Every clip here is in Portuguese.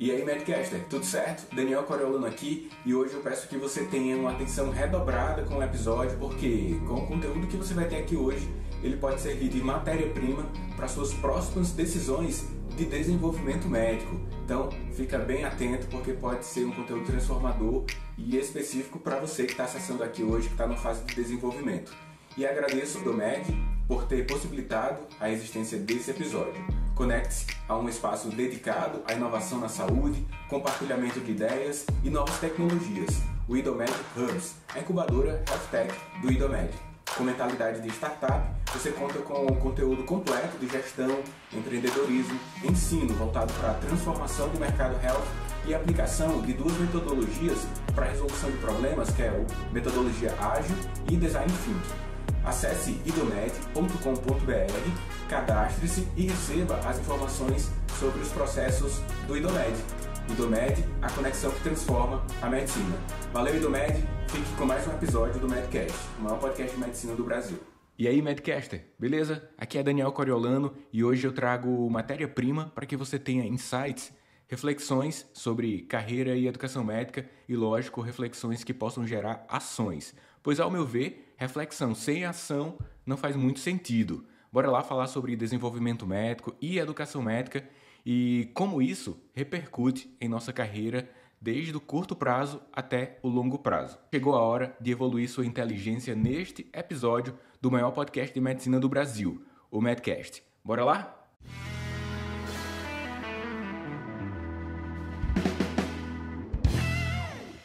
E aí, Madcaster, tudo certo? Daniel Coriolano aqui e hoje eu peço que você tenha uma atenção redobrada com o episódio, porque com o conteúdo que você vai ter aqui hoje, ele pode servir de matéria-prima para suas próximas decisões de desenvolvimento médico. Então, fica bem atento porque pode ser um conteúdo transformador e específico para você que está acessando aqui hoje, que está na fase de desenvolvimento. E agradeço do Domec por ter possibilitado a existência desse episódio. Conecte-se a um espaço dedicado à inovação na saúde, compartilhamento de ideias e novas tecnologias. O IDOMED Hubs, a incubadora HealthTech do IDOMED. Com mentalidade de startup, você conta com o conteúdo completo de gestão, empreendedorismo, ensino voltado para a transformação do mercado health e aplicação de duas metodologias para a resolução de problemas, que é a metodologia ágil e design thinking. Acesse idomed.com.br cadastre-se e receba as informações sobre os processos do IDOMED. IDOMED, a conexão que transforma a medicina. Valeu, IDOMED! Fique com mais um episódio do Medcast, o maior podcast de medicina do Brasil. E aí, Medcaster, beleza? Aqui é Daniel Coriolano e hoje eu trago matéria-prima para que você tenha insights, reflexões sobre carreira e educação médica e, lógico, reflexões que possam gerar ações. Pois, ao meu ver, reflexão sem ação não faz muito sentido. Bora lá falar sobre desenvolvimento médico e educação médica e como isso repercute em nossa carreira desde o curto prazo até o longo prazo. Chegou a hora de evoluir sua inteligência neste episódio do maior podcast de medicina do Brasil, o Medcast. Bora lá?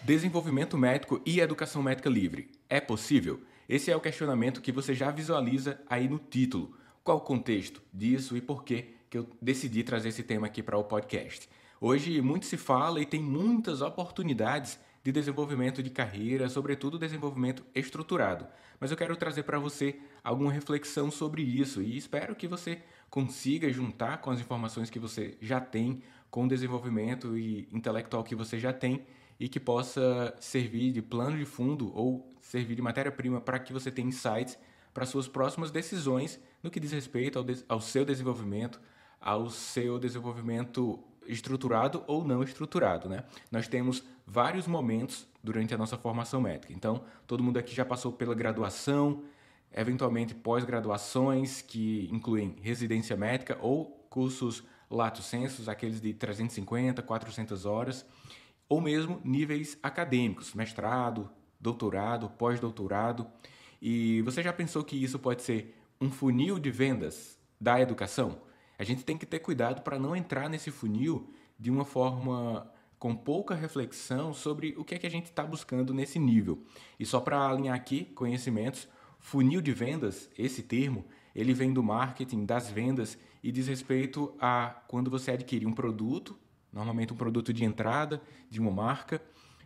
Desenvolvimento médico e educação médica livre. É possível? Esse é o questionamento que você já visualiza aí no título. Qual o contexto disso e por que que eu decidi trazer esse tema aqui para o podcast? Hoje muito se fala e tem muitas oportunidades de desenvolvimento de carreira, sobretudo desenvolvimento estruturado. Mas eu quero trazer para você alguma reflexão sobre isso e espero que você consiga juntar com as informações que você já tem, com o desenvolvimento e intelectual que você já tem e que possa servir de plano de fundo ou servir de matéria-prima para que você tenha insights para suas próximas decisões no que diz respeito ao, ao seu desenvolvimento, ao seu desenvolvimento estruturado ou não estruturado, né? Nós temos vários momentos durante a nossa formação médica. Então, todo mundo aqui já passou pela graduação, eventualmente pós-graduações que incluem residência médica ou cursos lato sensus, aqueles de 350, 400 horas ou mesmo níveis acadêmicos, mestrado, doutorado, pós-doutorado. E você já pensou que isso pode ser um funil de vendas da educação? A gente tem que ter cuidado para não entrar nesse funil de uma forma com pouca reflexão sobre o que é que a gente está buscando nesse nível. E só para alinhar aqui conhecimentos, funil de vendas, esse termo, ele vem do marketing, das vendas e diz respeito a quando você adquire um produto normalmente um produto de entrada de uma marca,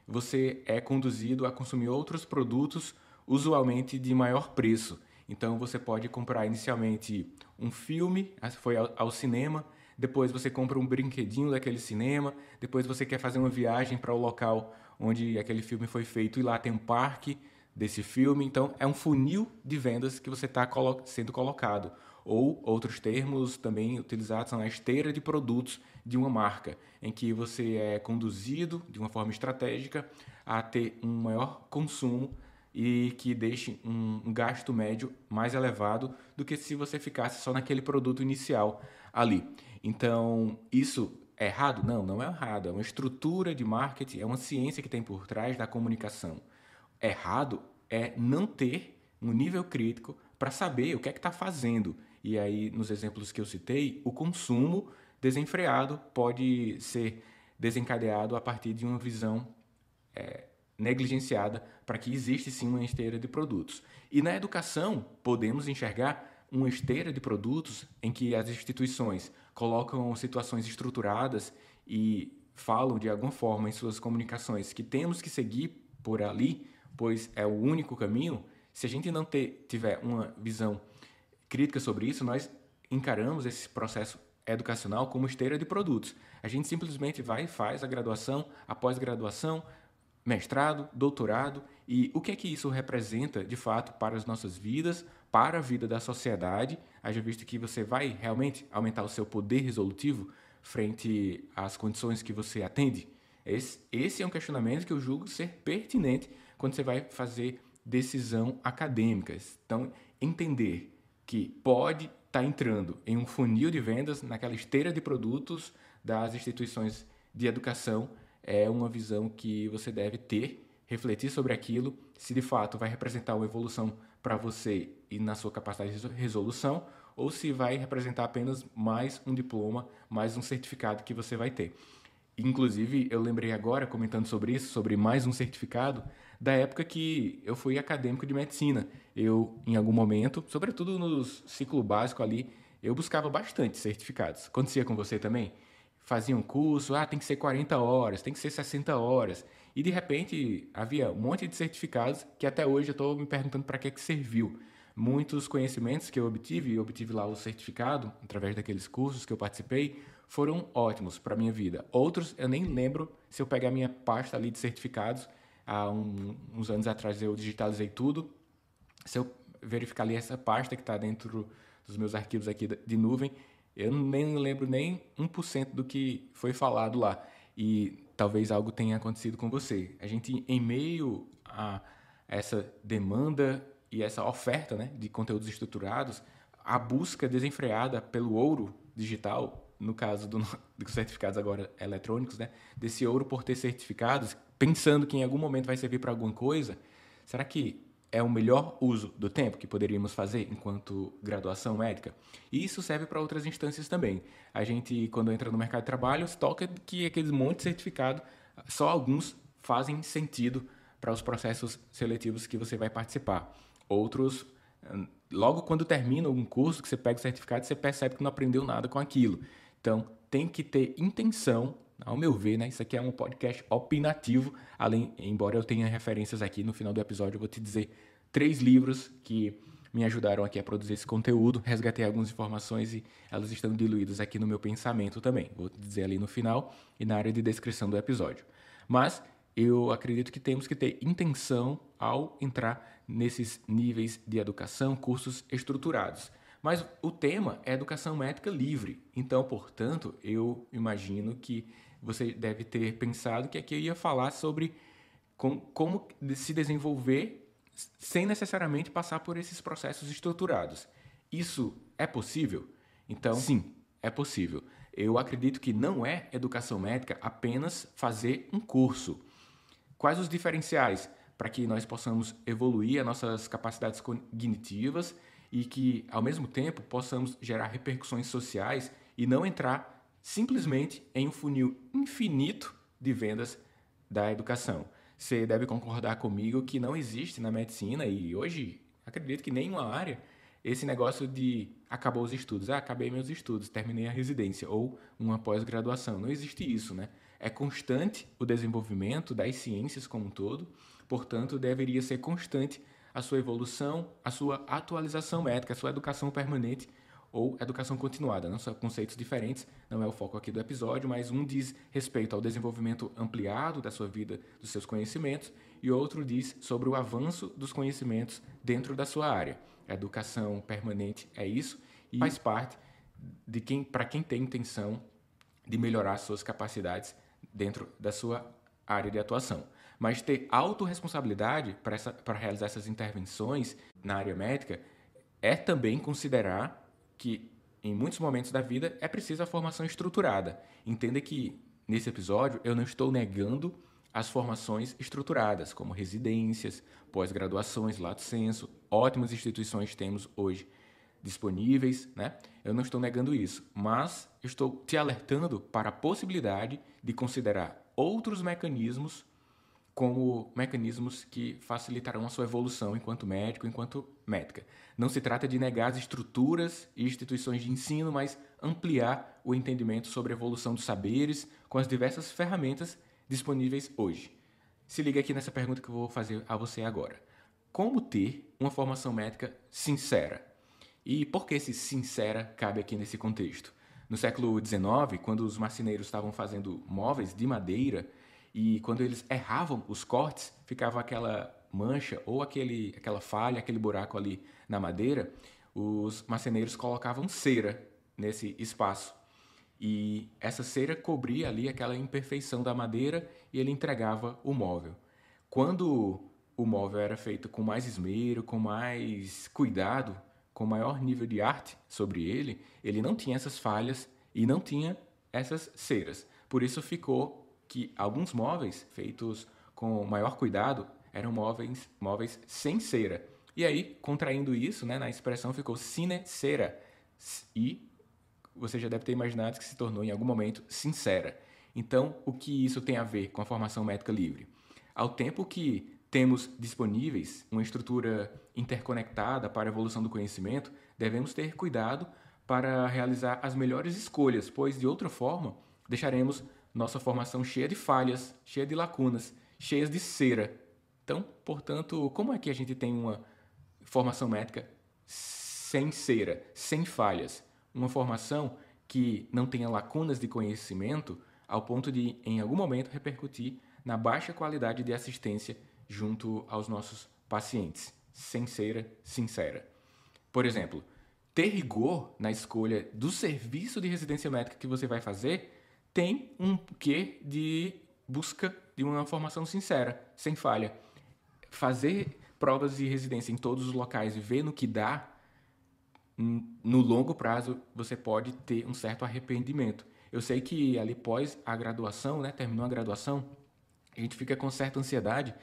você é conduzido a consumir outros produtos, usualmente de maior preço. Então você pode comprar inicialmente um filme, foi ao, ao cinema, depois você compra um brinquedinho daquele cinema, depois você quer fazer uma viagem para o local onde aquele filme foi feito e lá tem um parque desse filme. Então é um funil de vendas que você está colo sendo colocado ou outros termos também utilizados são a esteira de produtos de uma marca, em que você é conduzido de uma forma estratégica a ter um maior consumo e que deixe um, um gasto médio mais elevado do que se você ficasse só naquele produto inicial ali. Então, isso é errado? Não, não é errado. É uma estrutura de marketing, é uma ciência que tem por trás da comunicação. Errado é não ter um nível crítico para saber o que é que está fazendo e aí, nos exemplos que eu citei, o consumo desenfreado pode ser desencadeado a partir de uma visão é, negligenciada para que existe sim uma esteira de produtos. E na educação, podemos enxergar uma esteira de produtos em que as instituições colocam situações estruturadas e falam de alguma forma em suas comunicações que temos que seguir por ali, pois é o único caminho. Se a gente não ter, tiver uma visão críticas sobre isso, nós encaramos esse processo educacional como esteira de produtos. A gente simplesmente vai e faz a graduação, a pós-graduação, mestrado, doutorado e o que é que isso representa de fato para as nossas vidas, para a vida da sociedade, haja visto que você vai realmente aumentar o seu poder resolutivo frente às condições que você atende. Esse, esse é um questionamento que eu julgo ser pertinente quando você vai fazer decisão acadêmica. Então, entender que pode estar tá entrando em um funil de vendas, naquela esteira de produtos das instituições de educação, é uma visão que você deve ter, refletir sobre aquilo, se de fato vai representar uma evolução para você e na sua capacidade de resolução, ou se vai representar apenas mais um diploma, mais um certificado que você vai ter. Inclusive, eu lembrei agora, comentando sobre isso, sobre mais um certificado, da época que eu fui acadêmico de medicina. Eu, em algum momento, sobretudo no ciclo básico ali, eu buscava bastante certificados. Acontecia com você também? Fazia um curso, ah, tem que ser 40 horas, tem que ser 60 horas. E de repente havia um monte de certificados que até hoje eu estou me perguntando para que, que serviu. Muitos conhecimentos que eu obtive, e obtive lá o certificado através daqueles cursos que eu participei, foram ótimos para minha vida. Outros eu nem lembro se eu pegar minha pasta ali de certificados há um, uns anos atrás eu digitalizei tudo. Se eu verificar ali essa pasta que está dentro dos meus arquivos aqui de nuvem, eu nem lembro nem 1% do que foi falado lá. E talvez algo tenha acontecido com você. A gente, em meio a essa demanda e essa oferta né, de conteúdos estruturados, a busca desenfreada pelo ouro digital, no caso do, dos certificados agora eletrônicos, né, desse ouro por ter certificados pensando que em algum momento vai servir para alguma coisa, será que é o melhor uso do tempo que poderíamos fazer enquanto graduação médica. E isso serve para outras instâncias também. A gente, quando entra no mercado de trabalho, toca que aqueles monte de certificado, só alguns fazem sentido para os processos seletivos que você vai participar. Outros, hum, logo quando termina um curso, que você pega o certificado, você percebe que não aprendeu nada com aquilo. Então, tem que ter intenção ao meu ver, né, isso aqui é um podcast opinativo, além, embora eu tenha referências aqui no final do episódio, eu vou te dizer três livros que me ajudaram aqui a produzir esse conteúdo, resgatei algumas informações e elas estão diluídas aqui no meu pensamento também. Vou dizer ali no final e na área de descrição do episódio. Mas eu acredito que temos que ter intenção ao entrar nesses níveis de educação, cursos estruturados. Mas o tema é educação ética livre. Então, portanto, eu imagino que você deve ter pensado que aqui eu ia falar sobre com, como se desenvolver sem necessariamente passar por esses processos estruturados. Isso é possível? Então, sim, é possível. Eu acredito que não é educação médica apenas fazer um curso. Quais os diferenciais para que nós possamos evoluir as nossas capacidades cognitivas e que, ao mesmo tempo, possamos gerar repercussões sociais e não entrar simplesmente em um funil infinito de vendas da educação. Você deve concordar comigo que não existe na medicina e hoje acredito que nenhuma área esse negócio de acabou os estudos, ah, acabei meus estudos, terminei a residência ou uma pós-graduação. Não existe isso, né? É constante o desenvolvimento das ciências como um todo, portanto, deveria ser constante a sua evolução, a sua atualização médica, a sua educação permanente ou educação continuada. Não né? são conceitos diferentes, não é o foco aqui do episódio, mas um diz respeito ao desenvolvimento ampliado da sua vida, dos seus conhecimentos, e outro diz sobre o avanço dos conhecimentos dentro da sua área. A educação permanente é isso e faz parte de quem para quem tem intenção de melhorar suas capacidades dentro da sua área de atuação. Mas ter autorresponsabilidade para realizar essas intervenções na área médica é também considerar que em muitos momentos da vida é preciso a formação estruturada. Entenda que nesse episódio eu não estou negando as formações estruturadas, como residências, pós-graduações, lato senso, ótimas instituições temos hoje disponíveis, né? Eu não estou negando isso, mas estou te alertando para a possibilidade de considerar outros mecanismos como mecanismos que facilitarão a sua evolução enquanto médico, enquanto médica. Não se trata de negar as estruturas e instituições de ensino, mas ampliar o entendimento sobre a evolução dos saberes com as diversas ferramentas disponíveis hoje. Se liga aqui nessa pergunta que eu vou fazer a você agora. Como ter uma formação médica sincera? E por que esse sincera cabe aqui nesse contexto? No século XIX, quando os marceneiros estavam fazendo móveis de madeira, e quando eles erravam os cortes, ficava aquela mancha ou aquele, aquela falha, aquele buraco ali na madeira. Os marceneiros colocavam cera nesse espaço. E essa cera cobria ali aquela imperfeição da madeira e ele entregava o móvel. Quando o móvel era feito com mais esmero, com mais cuidado, com maior nível de arte sobre ele, ele não tinha essas falhas e não tinha essas ceras. Por isso ficou que alguns móveis feitos com maior cuidado eram móveis, móveis sem cera. E aí, contraindo isso, né, na expressão ficou cera. E você já deve ter imaginado que se tornou em algum momento sincera. Então, o que isso tem a ver com a formação métrica livre? Ao tempo que temos disponíveis uma estrutura interconectada para a evolução do conhecimento, devemos ter cuidado para realizar as melhores escolhas, pois de outra forma deixaremos nossa formação cheia de falhas, cheia de lacunas, cheias de cera. Então, portanto, como é que a gente tem uma formação médica sem cera, sem falhas? Uma formação que não tenha lacunas de conhecimento ao ponto de, em algum momento, repercutir na baixa qualidade de assistência junto aos nossos pacientes. Sem cera, sincera. Por exemplo, ter rigor na escolha do serviço de residência médica que você vai fazer tem um quê de busca de uma formação sincera, sem falha. Fazer provas de residência em todos os locais e ver no que dá, no longo prazo, você pode ter um certo arrependimento. Eu sei que ali pós a graduação, né, terminou a graduação, a gente fica com certa ansiedade,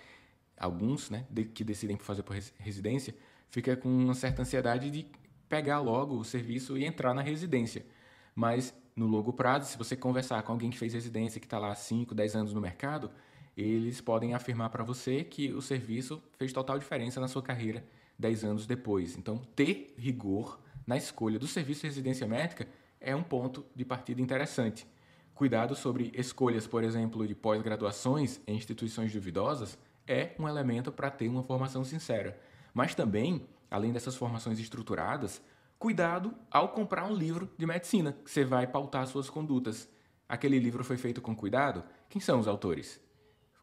alguns, né, de, que decidem fazer por residência, fica com uma certa ansiedade de pegar logo o serviço e entrar na residência. Mas no longo prazo, se você conversar com alguém que fez residência, que está lá há 5, 10 anos no mercado, eles podem afirmar para você que o serviço fez total diferença na sua carreira 10 anos depois. Então, ter rigor na escolha do serviço de residência médica é um ponto de partida interessante. Cuidado sobre escolhas, por exemplo, de pós-graduações em instituições duvidosas é um elemento para ter uma formação sincera. Mas também, além dessas formações estruturadas, Cuidado ao comprar um livro de medicina, que você vai pautar suas condutas. Aquele livro foi feito com cuidado? Quem são os autores?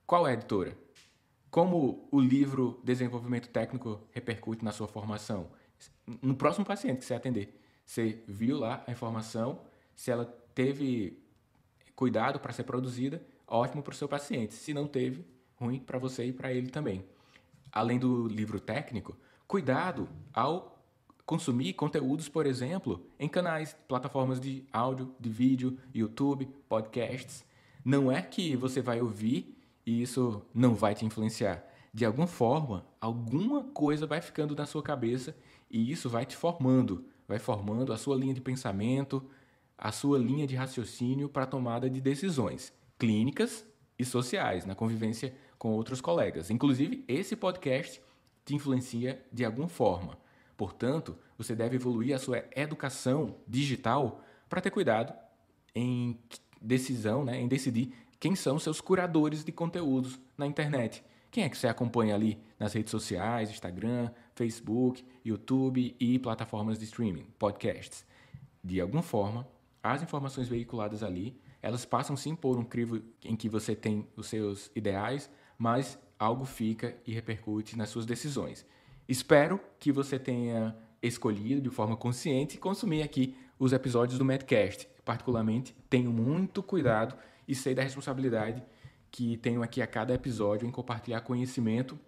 Qual é a editora? Como o livro Desenvolvimento Técnico repercute na sua formação? No próximo paciente que você atender, você viu lá a informação, se ela teve cuidado para ser produzida, ótimo para o seu paciente. Se não teve, ruim para você e para ele também. Além do livro técnico, cuidado ao consumir conteúdos, por exemplo, em canais, plataformas de áudio, de vídeo, YouTube, podcasts. Não é que você vai ouvir e isso não vai te influenciar. De alguma forma, alguma coisa vai ficando na sua cabeça e isso vai te formando, vai formando a sua linha de pensamento, a sua linha de raciocínio para tomada de decisões clínicas e sociais na convivência com outros colegas. Inclusive, esse podcast te influencia de alguma forma. Portanto, você deve evoluir a sua educação digital para ter cuidado em decisão, né, em decidir quem são seus curadores de conteúdos na internet. Quem é que você acompanha ali nas redes sociais, Instagram, Facebook, YouTube e plataformas de streaming, podcasts? De alguma forma, as informações veiculadas ali, elas passam sim por um crivo em que você tem os seus ideais, mas algo fica e repercute nas suas decisões. Espero que você tenha escolhido de forma consciente consumir aqui os episódios do Medcast. Particularmente, tenho muito cuidado e sei da responsabilidade que tenho aqui a cada episódio em compartilhar conhecimento,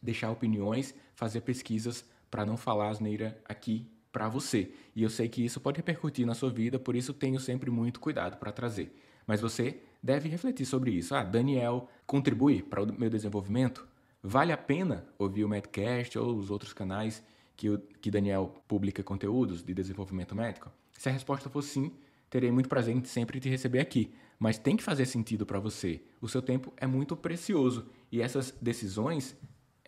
deixar opiniões, fazer pesquisas para não falar asneira aqui para você. E eu sei que isso pode repercutir na sua vida, por isso tenho sempre muito cuidado para trazer. Mas você deve refletir sobre isso. Ah, Daniel contribui para o meu desenvolvimento? Vale a pena ouvir o Medcast ou os outros canais que, o, que Daniel publica conteúdos de desenvolvimento médico? Se a resposta for sim, terei muito prazer em sempre te receber aqui. Mas tem que fazer sentido para você. O seu tempo é muito precioso e essas decisões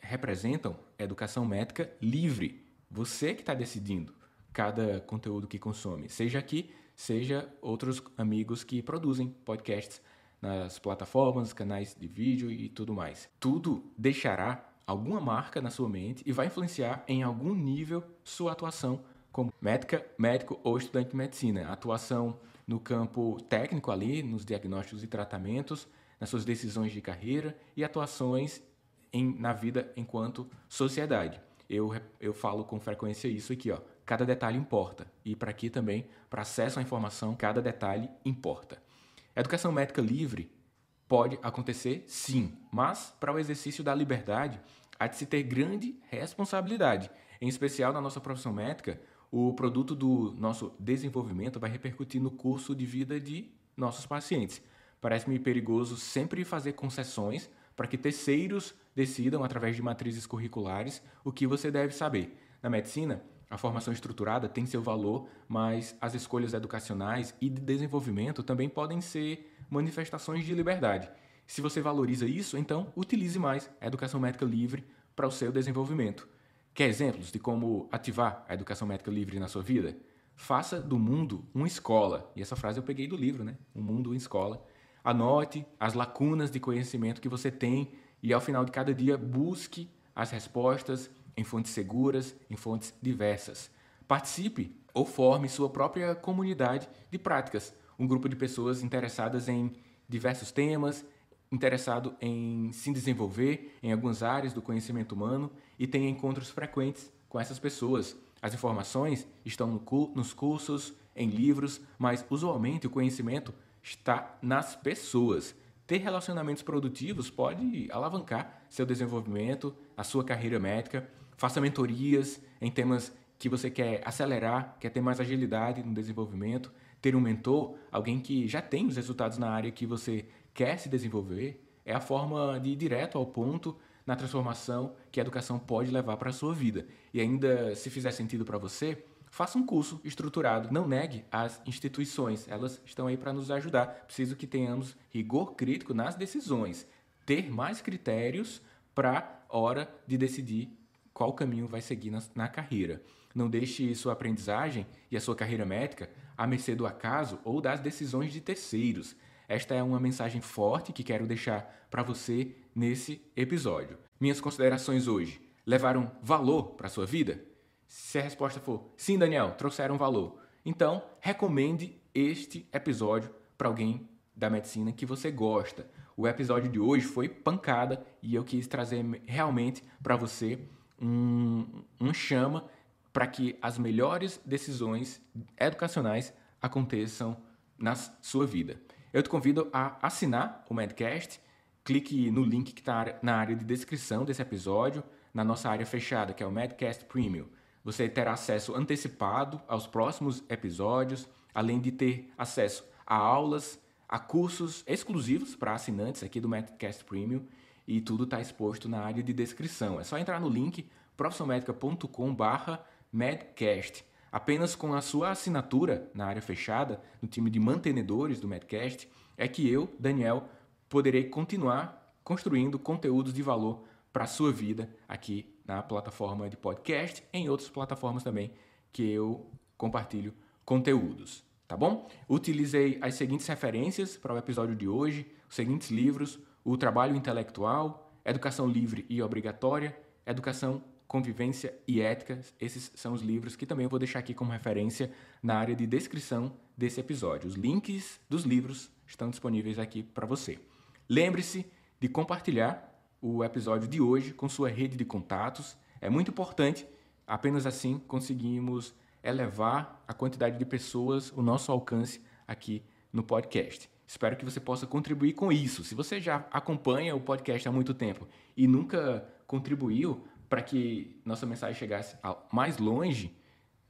representam educação médica livre. Você que está decidindo cada conteúdo que consome, seja aqui, seja outros amigos que produzem podcasts nas plataformas, canais de vídeo e tudo mais. Tudo deixará alguma marca na sua mente e vai influenciar em algum nível sua atuação como médica, médico ou estudante de medicina. Atuação no campo técnico ali, nos diagnósticos e tratamentos, nas suas decisões de carreira e atuações em, na vida enquanto sociedade. Eu, eu falo com frequência isso aqui, ó. Cada detalhe importa. E para aqui também, para acesso à informação, cada detalhe importa. Educação médica livre pode acontecer, sim, mas para o exercício da liberdade há de se ter grande responsabilidade. Em especial na nossa profissão médica, o produto do nosso desenvolvimento vai repercutir no curso de vida de nossos pacientes. Parece-me perigoso sempre fazer concessões para que terceiros decidam, através de matrizes curriculares, o que você deve saber. Na medicina, a formação estruturada tem seu valor, mas as escolhas educacionais e de desenvolvimento também podem ser manifestações de liberdade. Se você valoriza isso, então utilize mais a educação médica livre para o seu desenvolvimento. Quer exemplos de como ativar a educação médica livre na sua vida? Faça do mundo uma escola. E essa frase eu peguei do livro, né? O um mundo uma escola. Anote as lacunas de conhecimento que você tem e ao final de cada dia busque as respostas em fontes seguras, em fontes diversas. Participe ou forme sua própria comunidade de práticas, um grupo de pessoas interessadas em diversos temas, interessado em se desenvolver em algumas áreas do conhecimento humano e tenha encontros frequentes com essas pessoas. As informações estão no cu nos cursos, em livros, mas usualmente o conhecimento está nas pessoas. Ter relacionamentos produtivos pode alavancar seu desenvolvimento, a sua carreira médica faça mentorias em temas que você quer acelerar, quer ter mais agilidade no desenvolvimento, ter um mentor, alguém que já tem os resultados na área que você quer se desenvolver, é a forma de ir direto ao ponto na transformação que a educação pode levar para a sua vida. E ainda, se fizer sentido para você, faça um curso estruturado. Não negue as instituições, elas estão aí para nos ajudar. Preciso que tenhamos rigor crítico nas decisões, ter mais critérios para hora de decidir qual caminho vai seguir na, na carreira. Não deixe sua aprendizagem e a sua carreira médica à mercê do acaso ou das decisões de terceiros. Esta é uma mensagem forte que quero deixar para você nesse episódio. Minhas considerações hoje levaram valor para sua vida? Se a resposta for sim, Daniel, trouxeram valor, então recomende este episódio para alguém da medicina que você gosta. O episódio de hoje foi pancada e eu quis trazer realmente para você um, um chama para que as melhores decisões educacionais aconteçam na sua vida. Eu te convido a assinar o Medcast, clique no link que está na área de descrição desse episódio, na nossa área fechada, que é o Medcast Premium. Você terá acesso antecipado aos próximos episódios, além de ter acesso a aulas, a cursos exclusivos para assinantes aqui do Medcast Premium e tudo está exposto na área de descrição. É só entrar no link profissionalmedica.com/medcast. Apenas com a sua assinatura na área fechada, no time de mantenedores do Medcast, é que eu, Daniel, poderei continuar construindo conteúdos de valor para a sua vida aqui na plataforma de podcast, em outras plataformas também que eu compartilho conteúdos, tá bom? Utilizei as seguintes referências para o episódio de hoje, os seguintes livros, o trabalho intelectual, educação livre e obrigatória, educação, convivência e ética. Esses são os livros que também eu vou deixar aqui como referência na área de descrição desse episódio. Os links dos livros estão disponíveis aqui para você. Lembre-se de compartilhar o episódio de hoje com sua rede de contatos. É muito importante, apenas assim conseguimos elevar a quantidade de pessoas, o nosso alcance aqui no podcast. Espero que você possa contribuir com isso. Se você já acompanha o podcast há muito tempo e nunca contribuiu para que nossa mensagem chegasse mais longe,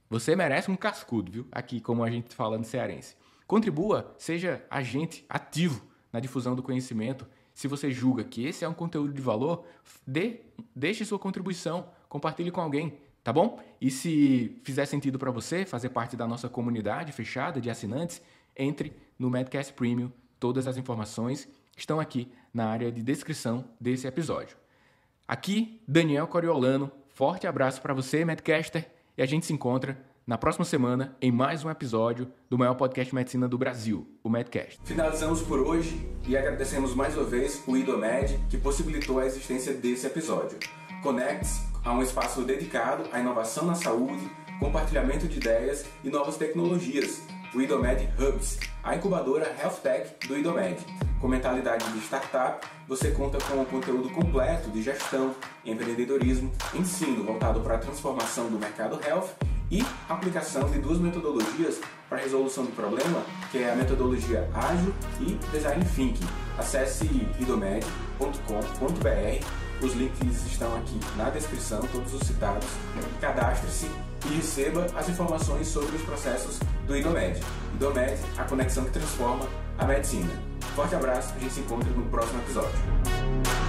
você merece um cascudo, viu? Aqui, como a gente tá fala no cearense. Contribua, seja agente ativo na difusão do conhecimento. Se você julga que esse é um conteúdo de valor, dê, deixe sua contribuição, compartilhe com alguém, tá bom? E se fizer sentido para você fazer parte da nossa comunidade fechada de assinantes, entre no Medcast Premium. Todas as informações estão aqui na área de descrição desse episódio. Aqui, Daniel Coriolano. Forte abraço para você, Medcaster, e a gente se encontra na próxima semana em mais um episódio do maior podcast de medicina do Brasil, o Medcast. Finalizamos por hoje e agradecemos mais uma vez o IDOMED que possibilitou a existência desse episódio. Conects a um espaço dedicado à inovação na saúde, compartilhamento de ideias e novas tecnologias o Idomed Hubs, a incubadora Health Tech do Idomed. Com mentalidade de startup, você conta com um conteúdo completo de gestão, empreendedorismo, ensino voltado para a transformação do mercado health e aplicação de duas metodologias para resolução do problema, que é a metodologia ágil e design thinking. Acesse idomed.com.br, os links estão aqui na descrição, todos os citados. Cadastre-se e receba as informações sobre os processos do Idomed. Idomed, a conexão que transforma a medicina. Forte abraço, a gente se encontra no próximo episódio.